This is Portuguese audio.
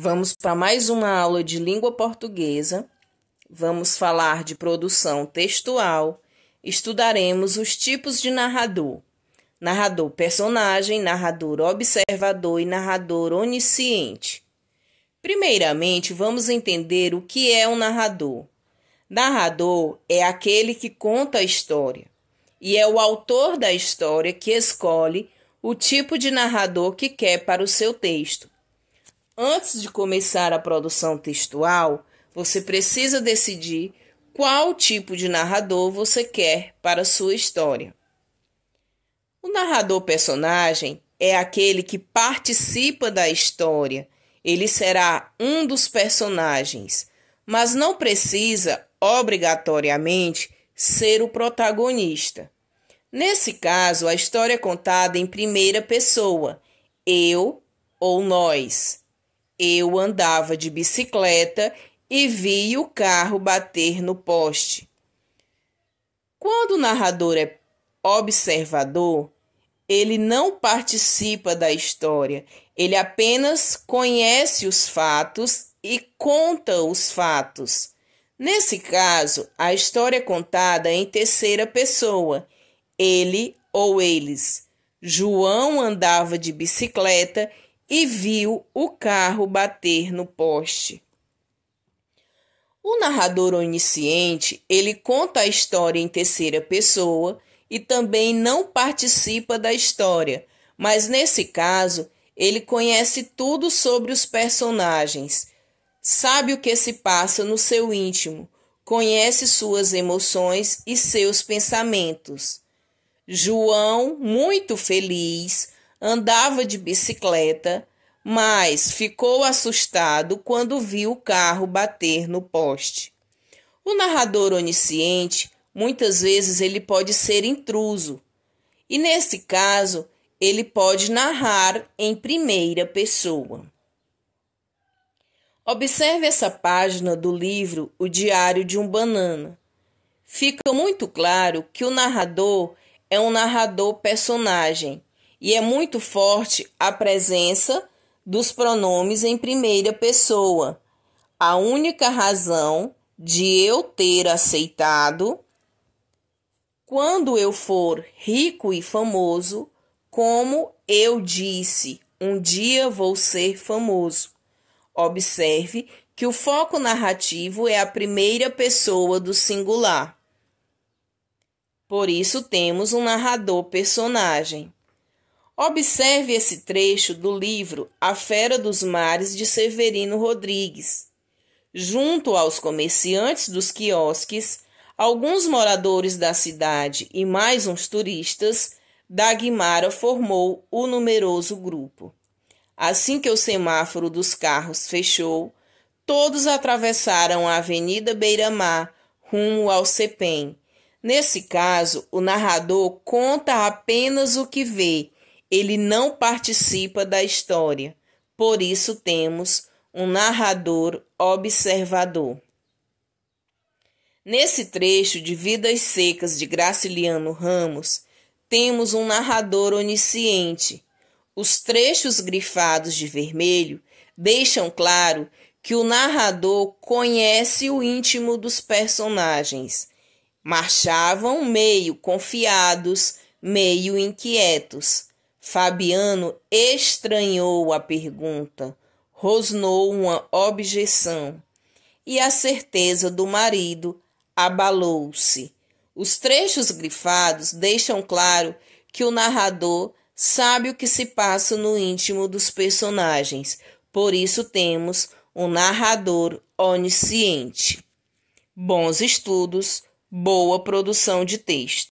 Vamos para mais uma aula de língua portuguesa. Vamos falar de produção textual. Estudaremos os tipos de narrador: narrador personagem, narrador observador e narrador onisciente. Primeiramente, vamos entender o que é um narrador. Narrador é aquele que conta a história e é o autor da história que escolhe o tipo de narrador que quer para o seu texto. Antes de começar a produção textual, você precisa decidir qual tipo de narrador você quer para sua história. O narrador personagem é aquele que participa da história. Ele será um dos personagens, mas não precisa obrigatoriamente ser o protagonista. Nesse caso, a história é contada em primeira pessoa, eu ou nós. Eu andava de bicicleta e vi o carro bater no poste. Quando o narrador é observador, ele não participa da história, ele apenas conhece os fatos e conta os fatos. Nesse caso, a história é contada em terceira pessoa, ele ou eles. João andava de bicicleta e viu o carro bater no poste. O narrador onisciente, ele conta a história em terceira pessoa e também não participa da história, mas nesse caso, ele conhece tudo sobre os personagens, sabe o que se passa no seu íntimo, conhece suas emoções e seus pensamentos. João, muito feliz, andava de bicicleta, mas ficou assustado quando viu o carro bater no poste. O narrador onisciente, muitas vezes ele pode ser intruso. E nesse caso, ele pode narrar em primeira pessoa. Observe essa página do livro O Diário de um Banana. Fica muito claro que o narrador é um narrador personagem e é muito forte a presença dos pronomes em primeira pessoa. A única razão de eu ter aceitado quando eu for rico e famoso, como eu disse, um dia vou ser famoso. Observe que o foco narrativo é a primeira pessoa do singular. Por isso temos um narrador personagem. Observe esse trecho do livro A Fera dos Mares de Severino Rodrigues. Junto aos comerciantes dos quiosques, alguns moradores da cidade e mais uns turistas, Dagmara formou o numeroso grupo. Assim que o semáforo dos carros fechou, todos atravessaram a Avenida Beira-Mar rumo ao CEPEM. Nesse caso, o narrador conta apenas o que vê ele não participa da história, por isso temos um narrador observador. Nesse trecho de Vidas Secas de Graciliano Ramos, temos um narrador onisciente. Os trechos grifados de vermelho deixam claro que o narrador conhece o íntimo dos personagens. Marchavam meio confiados, meio inquietos Fabiano estranhou a pergunta, rosnou uma objeção e a certeza do marido abalou-se. Os trechos grifados deixam claro que o narrador sabe o que se passa no íntimo dos personagens, por isso temos um narrador onisciente. Bons estudos, boa produção de texto.